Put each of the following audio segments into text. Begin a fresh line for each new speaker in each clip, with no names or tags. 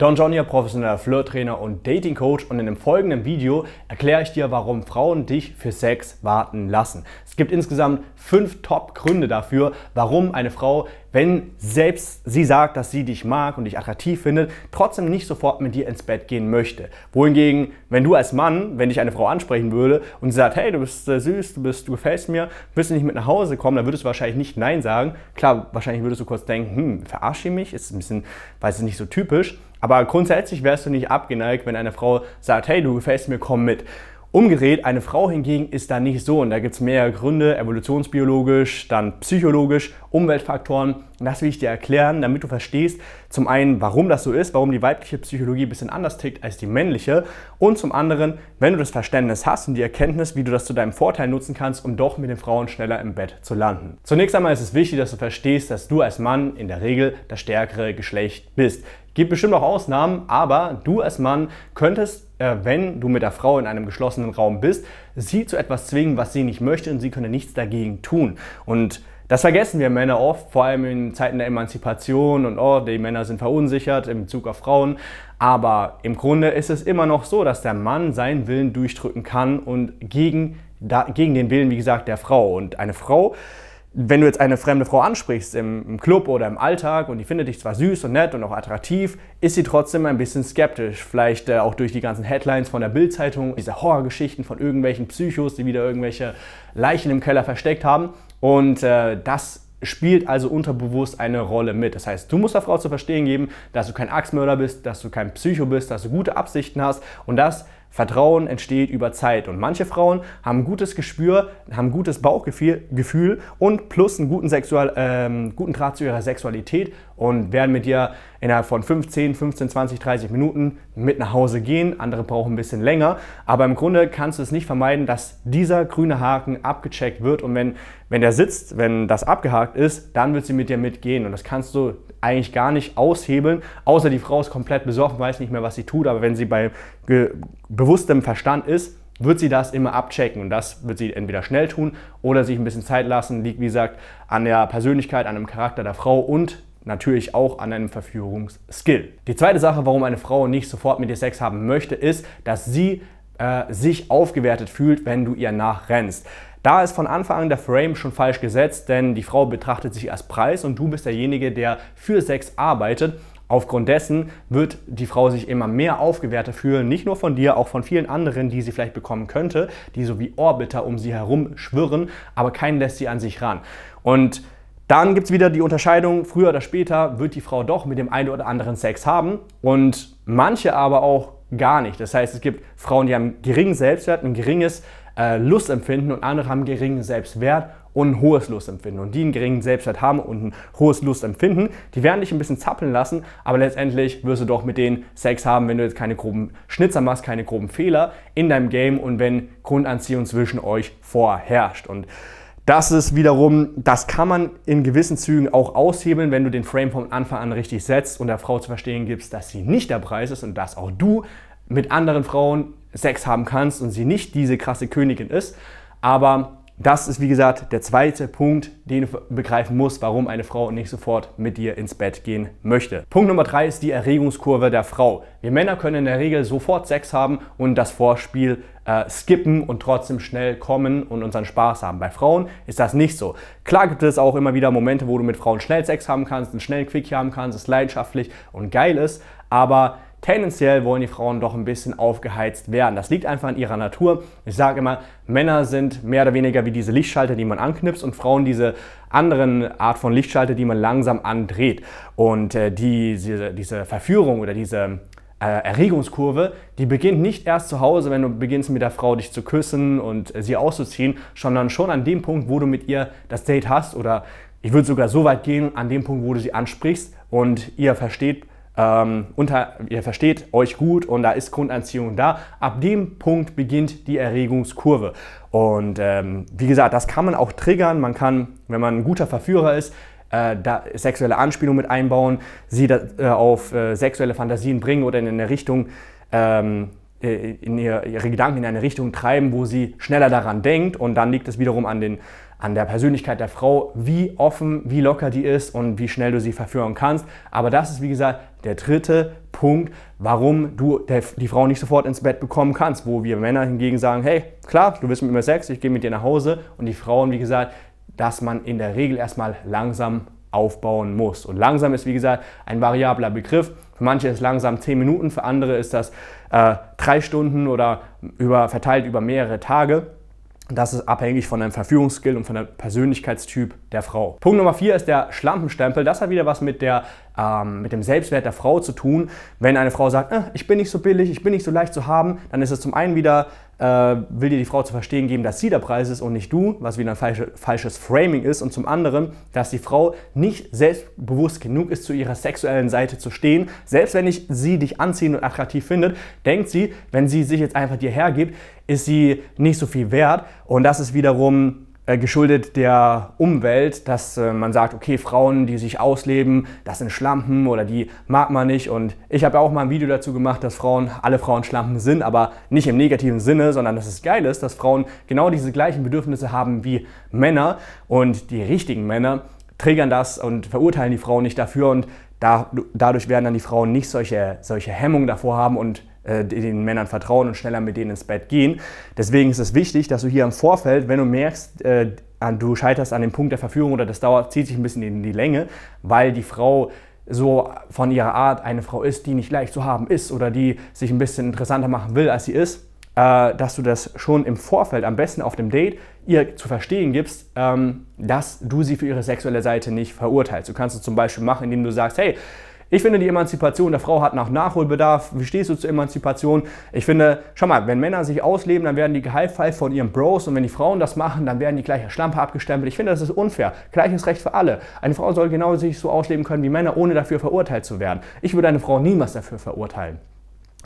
Don John hier, professioneller Flirttrainer und Dating Coach und in dem folgenden Video erkläre ich dir, warum Frauen dich für Sex warten lassen. Es gibt insgesamt fünf Top Gründe dafür, warum eine Frau wenn selbst sie sagt, dass sie dich mag und dich attraktiv findet, trotzdem nicht sofort mit dir ins Bett gehen möchte. Wohingegen, wenn du als Mann, wenn dich eine Frau ansprechen würde und sie sagt, hey, du bist äh, süß, du, bist, du gefällst mir, willst du nicht mit nach Hause kommen, dann würdest du wahrscheinlich nicht Nein sagen. Klar, wahrscheinlich würdest du kurz denken, hm, verarsche ich mich, ist ein bisschen, weiß ich nicht, so typisch. Aber grundsätzlich wärst du nicht abgeneigt, wenn eine Frau sagt, hey, du gefällst mir, komm mit. Umgedreht, eine Frau hingegen ist da nicht so und da gibt es mehrere Gründe, evolutionsbiologisch, dann psychologisch, Umweltfaktoren und das will ich dir erklären, damit du verstehst, zum einen, warum das so ist, warum die weibliche Psychologie ein bisschen anders tickt als die männliche und zum anderen, wenn du das Verständnis hast und die Erkenntnis, wie du das zu deinem Vorteil nutzen kannst, um doch mit den Frauen schneller im Bett zu landen. Zunächst einmal ist es wichtig, dass du verstehst, dass du als Mann in der Regel das stärkere Geschlecht bist. Gibt bestimmt auch Ausnahmen, aber du als Mann könntest äh, wenn du mit der Frau in einem geschlossenen Raum bist, sie zu etwas zwingen, was sie nicht möchte und sie könne nichts dagegen tun. Und das vergessen wir Männer oft, vor allem in Zeiten der Emanzipation und oh, die Männer sind verunsichert im Bezug auf Frauen. Aber im Grunde ist es immer noch so, dass der Mann seinen Willen durchdrücken kann und gegen, da, gegen den Willen, wie gesagt, der Frau. Und eine Frau wenn du jetzt eine fremde Frau ansprichst im, im, Club oder im Alltag und die findet dich zwar süß und nett und auch attraktiv, ist sie trotzdem ein bisschen skeptisch. Vielleicht äh, auch durch die ganzen Headlines von der Bildzeitung, diese Horrorgeschichten von irgendwelchen Psychos, die wieder irgendwelche Leichen im Keller versteckt haben. Und äh, das spielt also unterbewusst eine Rolle mit. Das heißt, du musst der Frau zu verstehen geben, dass du kein Axtmörder bist, dass du kein Psycho bist, dass du gute Absichten hast und dass Vertrauen entsteht über Zeit und manche Frauen haben gutes Gespür, haben gutes Bauchgefühl Gefühl und plus einen guten, Sexual, ähm, guten Draht zu ihrer Sexualität und werden mit dir innerhalb von 15, 15, 20, 30 Minuten mit nach Hause gehen. Andere brauchen ein bisschen länger, aber im Grunde kannst du es nicht vermeiden, dass dieser grüne Haken abgecheckt wird und wenn, wenn der sitzt, wenn das abgehakt ist, dann wird sie mit dir mitgehen und das kannst du eigentlich gar nicht aushebeln, außer die Frau ist komplett besoffen, weiß nicht mehr, was sie tut, aber wenn sie bei bewusstem Verstand ist, wird sie das immer abchecken und das wird sie entweder schnell tun oder sich ein bisschen Zeit lassen, liegt wie gesagt an der Persönlichkeit, an dem Charakter der Frau und natürlich auch an einem Verführungsskill. Die zweite Sache, warum eine Frau nicht sofort mit dir Sex haben möchte, ist, dass sie äh, sich aufgewertet fühlt, wenn du ihr nachrennst. Da ist von Anfang an der Frame schon falsch gesetzt, denn die Frau betrachtet sich als Preis und du bist derjenige, der für Sex arbeitet. Aufgrund dessen wird die Frau sich immer mehr aufgewertet fühlen, nicht nur von dir, auch von vielen anderen, die sie vielleicht bekommen könnte, die so wie Orbiter um sie herum schwirren, aber keinen lässt sie an sich ran. Und dann gibt es wieder die Unterscheidung, früher oder später wird die Frau doch mit dem einen oder anderen Sex haben und manche aber auch gar nicht. Das heißt, es gibt Frauen, die haben geringen Selbstwert, ein geringes äh, Lustempfinden und andere haben geringen Selbstwert und ein hohes Lustempfinden. Und die einen geringen Selbstwert haben und ein hohes Lustempfinden, die werden dich ein bisschen zappeln lassen, aber letztendlich wirst du doch mit denen Sex haben, wenn du jetzt keine groben Schnitzer machst, keine groben Fehler in deinem Game und wenn Grundanziehung zwischen euch vorherrscht. Und das ist wiederum, das kann man in gewissen Zügen auch aushebeln, wenn du den Frame vom Anfang an richtig setzt und der Frau zu verstehen gibst, dass sie nicht der Preis ist und dass auch du mit anderen Frauen Sex haben kannst und sie nicht diese krasse Königin ist. Aber das ist, wie gesagt, der zweite Punkt, den du begreifen musst, warum eine Frau nicht sofort mit dir ins Bett gehen möchte. Punkt Nummer drei ist die Erregungskurve der Frau. Wir Männer können in der Regel sofort Sex haben und das Vorspiel äh, skippen und trotzdem schnell kommen und unseren Spaß haben. Bei Frauen ist das nicht so. Klar gibt es auch immer wieder Momente, wo du mit Frauen schnell Sex haben kannst, einen schnellen Quickie haben kannst, es leidenschaftlich und geil ist, aber tendenziell wollen die Frauen doch ein bisschen aufgeheizt werden. Das liegt einfach an ihrer Natur. Ich sage immer, Männer sind mehr oder weniger wie diese Lichtschalter, die man anknipst und Frauen diese anderen Art von Lichtschalter, die man langsam andreht. Und äh, die, diese, diese Verführung oder diese äh, Erregungskurve, die beginnt nicht erst zu Hause, wenn du beginnst mit der Frau dich zu küssen und äh, sie auszuziehen, sondern schon an dem Punkt, wo du mit ihr das Date hast oder ich würde sogar so weit gehen, an dem Punkt, wo du sie ansprichst und ihr versteht, ähm, unter, ihr versteht euch gut und da ist Grundanziehung da. Ab dem Punkt beginnt die Erregungskurve. Und ähm, wie gesagt, das kann man auch triggern. Man kann, wenn man ein guter Verführer ist, äh, da sexuelle Anspielung mit einbauen, sie da, äh, auf äh, sexuelle Fantasien bringen oder in eine Richtung, ähm, äh, in ihre, ihre Gedanken in eine Richtung treiben, wo sie schneller daran denkt. Und dann liegt es wiederum an den an der Persönlichkeit der Frau, wie offen, wie locker die ist und wie schnell du sie verführen kannst. Aber das ist, wie gesagt, der dritte Punkt, warum du die Frau nicht sofort ins Bett bekommen kannst, wo wir Männer hingegen sagen, hey, klar, du willst mit mir Sex, ich gehe mit dir nach Hause und die Frauen, wie gesagt, dass man in der Regel erstmal langsam aufbauen muss. Und langsam ist, wie gesagt, ein variabler Begriff. Für manche ist langsam 10 Minuten, für andere ist das äh, drei Stunden oder über, verteilt über mehrere Tage. Das ist abhängig von deinem Verführungsskill und von der Persönlichkeitstyp der Frau. Punkt Nummer vier ist der Schlampenstempel. Das hat wieder was mit, der, ähm, mit dem Selbstwert der Frau zu tun. Wenn eine Frau sagt, äh, ich bin nicht so billig, ich bin nicht so leicht zu haben, dann ist es zum einen wieder äh, will dir die Frau zu verstehen geben, dass sie der Preis ist und nicht du, was wieder ein falsche, falsches Framing ist. Und zum anderen, dass die Frau nicht selbstbewusst genug ist, zu ihrer sexuellen Seite zu stehen. Selbst wenn ich sie dich anziehend und attraktiv findet, denkt sie, wenn sie sich jetzt einfach dir hergibt, ist sie nicht so viel wert. Und das ist wiederum äh, geschuldet der Umwelt, dass äh, man sagt, okay, Frauen, die sich ausleben, das sind Schlampen oder die mag man nicht. Und ich habe auch mal ein Video dazu gemacht, dass Frauen, alle Frauen Schlampen sind, aber nicht im negativen Sinne, sondern dass es geil ist, dass Frauen genau diese gleichen Bedürfnisse haben wie Männer und die richtigen Männer triggern das und verurteilen die Frauen nicht dafür und da, dadurch werden dann die Frauen nicht solche, solche Hemmungen davor haben und äh, den Männern vertrauen und schneller mit denen ins Bett gehen. Deswegen ist es wichtig, dass du hier im Vorfeld, wenn du merkst, äh, du scheiterst an dem Punkt der Verführung oder das dauert, zieht sich ein bisschen in die Länge, weil die Frau so von ihrer Art eine Frau ist, die nicht leicht zu haben ist oder die sich ein bisschen interessanter machen will, als sie ist, äh, dass du das schon im Vorfeld, am besten auf dem Date, ihr zu verstehen gibst, ähm, dass du sie für ihre sexuelle Seite nicht verurteilst. Du kannst es zum Beispiel machen, indem du sagst, hey, ich finde, die Emanzipation der Frau hat nach Nachholbedarf. Wie stehst du zur Emanzipation? Ich finde, schau mal, wenn Männer sich ausleben, dann werden die gehighfived von ihren Bros und wenn die Frauen das machen, dann werden die gleich als Schlampe abgestempelt. Ich finde, das ist unfair. Gleiches Recht für alle. Eine Frau soll genau sich so ausleben können wie Männer, ohne dafür verurteilt zu werden. Ich würde eine Frau niemals dafür verurteilen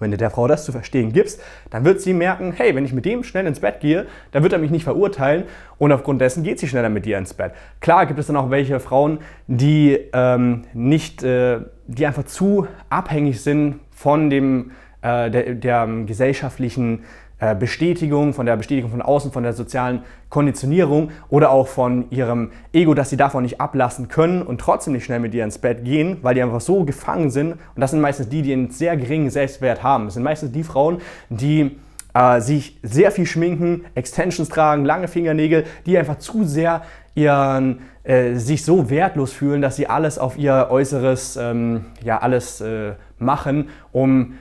wenn du der Frau das zu verstehen gibst, dann wird sie merken, hey, wenn ich mit dem schnell ins Bett gehe, dann wird er mich nicht verurteilen und aufgrund dessen geht sie schneller mit dir ins Bett. Klar gibt es dann auch welche Frauen, die ähm, nicht, äh, die einfach zu abhängig sind von dem äh, der, der, der ähm, gesellschaftlichen äh, Bestätigung, von der Bestätigung von außen, von der sozialen Konditionierung oder auch von ihrem Ego, dass sie davon nicht ablassen können und trotzdem nicht schnell mit dir ins Bett gehen, weil die einfach so gefangen sind. Und das sind meistens die, die einen sehr geringen Selbstwert haben. Das sind meistens die Frauen, die äh, sich sehr viel schminken, Extensions tragen, lange Fingernägel, die einfach zu sehr ihren, äh, sich so wertlos fühlen, dass sie alles auf ihr Äußeres, ähm, ja, alles äh, machen, um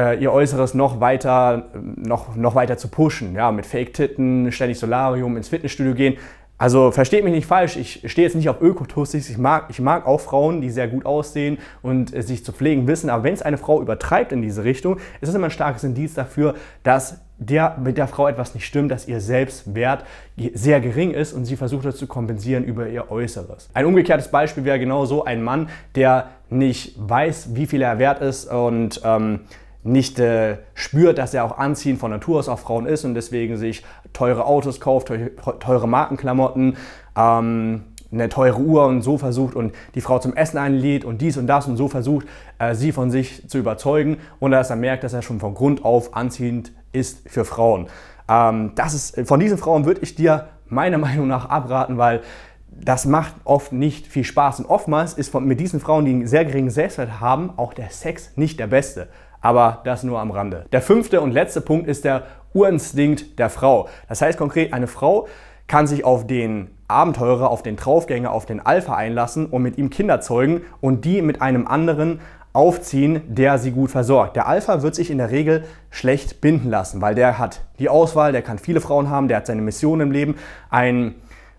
äh, ihr Äußeres noch weiter, noch, noch weiter zu pushen. Ja, mit Fake-Titten, ständig Solarium, ins Fitnessstudio gehen. Also versteht mich nicht falsch, ich stehe jetzt nicht auf Ökotussis, ich mag, ich mag auch Frauen, die sehr gut aussehen und äh, sich zu pflegen wissen, aber wenn es eine Frau übertreibt in diese Richtung, ist es immer ein starkes Indiz dafür, dass der, mit der Frau etwas nicht stimmt, dass ihr Selbstwert sehr gering ist und sie versucht das zu kompensieren über ihr Äußeres. Ein umgekehrtes Beispiel wäre genau so ein Mann, der nicht weiß, wie viel er wert ist und ähm, nicht äh, spürt, dass er auch anziehend von Natur aus auf Frauen ist und deswegen sich teure Autos kauft, teure, teure Markenklamotten, ähm, eine teure Uhr und so versucht und die Frau zum Essen einlädt und dies und das und so versucht, äh, sie von sich zu überzeugen und dass er merkt, dass er schon von Grund auf anziehend ist für Frauen. Ähm, das ist, von diesen Frauen würde ich dir meiner Meinung nach abraten, weil das macht oft nicht viel Spaß. Und oftmals ist von, mit diesen Frauen, die einen sehr geringen Selbstwert haben, auch der Sex nicht der beste aber das nur am Rande. Der fünfte und letzte Punkt ist der Urinstinkt der Frau. Das heißt konkret, eine Frau kann sich auf den Abenteurer, auf den Traufgänger, auf den Alpha einlassen und mit ihm Kinder zeugen und die mit einem anderen aufziehen, der sie gut versorgt. Der Alpha wird sich in der Regel schlecht binden lassen, weil der hat die Auswahl, der kann viele Frauen haben, der hat seine Mission im Leben. Ein,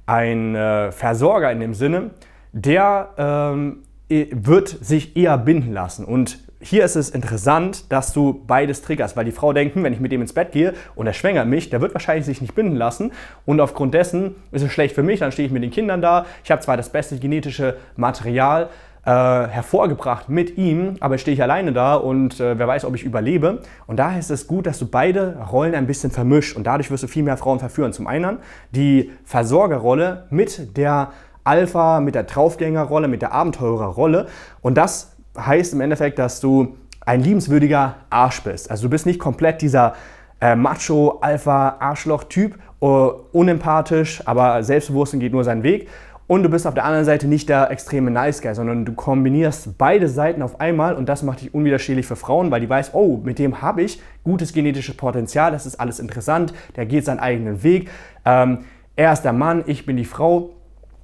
ein äh, Versorger in dem Sinne, der ähm, wird sich eher binden lassen. Und hier ist es interessant, dass du beides triggerst, weil die Frau denkt, hm, wenn ich mit dem ins Bett gehe und er schwängert mich, der wird wahrscheinlich sich nicht binden lassen und aufgrund dessen ist es schlecht für mich, dann stehe ich mit den Kindern da, ich habe zwar das beste genetische Material äh, hervorgebracht mit ihm, aber stehe ich alleine da und äh, wer weiß, ob ich überlebe. Und daher ist es gut, dass du beide Rollen ein bisschen vermischt und dadurch wirst du viel mehr Frauen verführen. Zum einen die Versorgerrolle mit der Alpha, mit der Draufgängerrolle, mit der Abenteurerrolle. Und das heißt im Endeffekt, dass du ein liebenswürdiger Arsch bist. Also du bist nicht komplett dieser äh, Macho, Alpha, Arschloch-Typ, uh, unempathisch, aber selbstbewusst und geht nur seinen Weg. Und du bist auf der anderen Seite nicht der extreme Nice Guy, sondern du kombinierst beide Seiten auf einmal und das macht dich unwiderstehlich für Frauen, weil die weiß, oh, mit dem habe ich gutes genetisches Potenzial, das ist alles interessant, der geht seinen eigenen Weg. Ähm, er ist der Mann, ich bin die Frau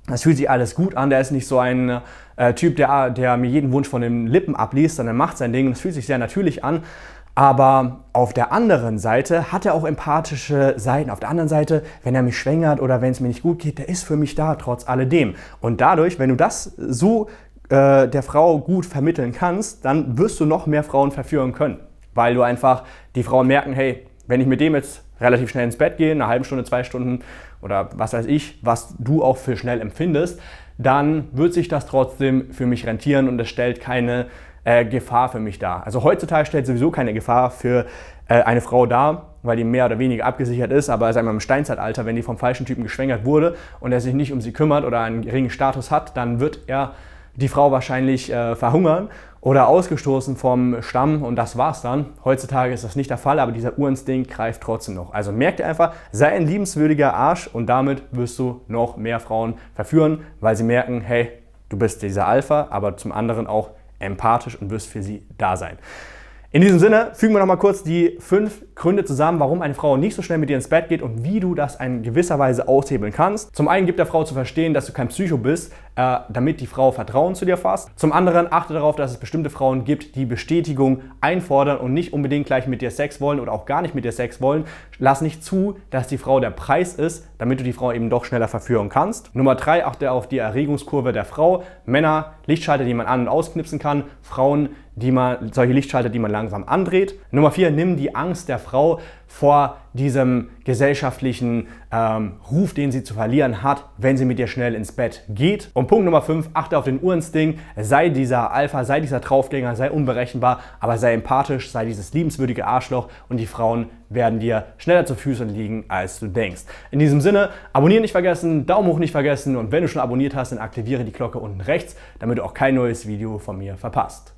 das fühlt sich alles gut an. Der ist nicht so ein äh, Typ, der, der mir jeden Wunsch von den Lippen abliest, sondern er macht sein Ding. Das fühlt sich sehr natürlich an. Aber auf der anderen Seite hat er auch empathische Seiten. Auf der anderen Seite, wenn er mich schwängert oder wenn es mir nicht gut geht, der ist für mich da, trotz alledem. Und dadurch, wenn du das so äh, der Frau gut vermitteln kannst, dann wirst du noch mehr Frauen verführen können. Weil du einfach die Frauen merken, hey, wenn ich mit dem jetzt relativ schnell ins Bett gehe, eine halbe Stunde, zwei Stunden oder was weiß ich, was du auch für schnell empfindest, dann wird sich das trotzdem für mich rentieren und es stellt keine äh, Gefahr für mich dar. Also heutzutage stellt sowieso keine Gefahr für äh, eine Frau dar, weil die mehr oder weniger abgesichert ist, aber sagen wir im Steinzeitalter, wenn die vom falschen Typen geschwängert wurde und er sich nicht um sie kümmert oder einen geringen Status hat, dann wird er die Frau wahrscheinlich äh, verhungern oder ausgestoßen vom Stamm und das war's dann. Heutzutage ist das nicht der Fall, aber dieser Urinstinkt greift trotzdem noch. Also merkt dir einfach, sei ein liebenswürdiger Arsch und damit wirst du noch mehr Frauen verführen, weil sie merken, hey, du bist dieser Alpha, aber zum anderen auch empathisch und wirst für sie da sein. In diesem Sinne fügen wir nochmal kurz die fünf Gründe zusammen, warum eine Frau nicht so schnell mit dir ins Bett geht und wie du das in gewisser Weise aushebeln kannst. Zum einen gibt der Frau zu verstehen, dass du kein Psycho bist, äh, damit die Frau Vertrauen zu dir fasst. Zum anderen achte darauf, dass es bestimmte Frauen gibt, die Bestätigung einfordern und nicht unbedingt gleich mit dir Sex wollen oder auch gar nicht mit dir Sex wollen. Lass nicht zu, dass die Frau der Preis ist, damit du die Frau eben doch schneller verführen kannst. Nummer drei, achte auf die Erregungskurve der Frau. Männer, Lichtschalter, die man an- und ausknipsen kann. Frauen, die man, solche Lichtschalter, die man langsam andreht. Nummer vier, nimm die Angst der Frau vor diesem gesellschaftlichen ähm, Ruf, den sie zu verlieren hat, wenn sie mit dir schnell ins Bett geht. Und Punkt Nummer fünf, achte auf den Uhrensting, sei dieser Alpha, sei dieser Draufgänger, sei unberechenbar, aber sei empathisch, sei dieses liebenswürdige Arschloch und die Frauen werden dir schneller zu Füßen liegen, als du denkst. In diesem Sinne, abonnieren nicht vergessen, Daumen hoch nicht vergessen und wenn du schon abonniert hast, dann aktiviere die Glocke unten rechts, damit du auch kein neues Video von mir verpasst.